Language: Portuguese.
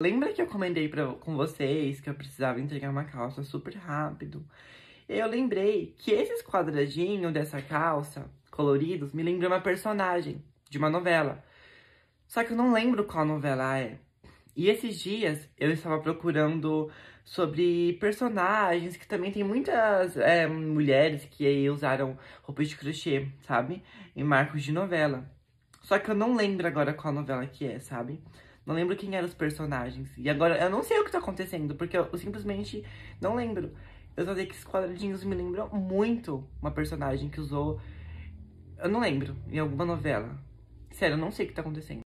Lembra que eu comentei pra, com vocês que eu precisava entregar uma calça super rápido? Eu lembrei que esses quadradinhos dessa calça, coloridos, me lembram uma personagem de uma novela. Só que eu não lembro qual novela é. E esses dias eu estava procurando sobre personagens que também tem muitas é, mulheres que usaram roupas de crochê, sabe? Em marcos de novela. Só que eu não lembro agora qual novela que é, sabe? Não lembro quem eram os personagens. E agora eu não sei o que tá acontecendo, porque eu, eu simplesmente não lembro. Eu só sei que esses quadradinhos me lembram muito uma personagem que usou. Eu não lembro, em alguma novela. Sério, eu não sei o que tá acontecendo.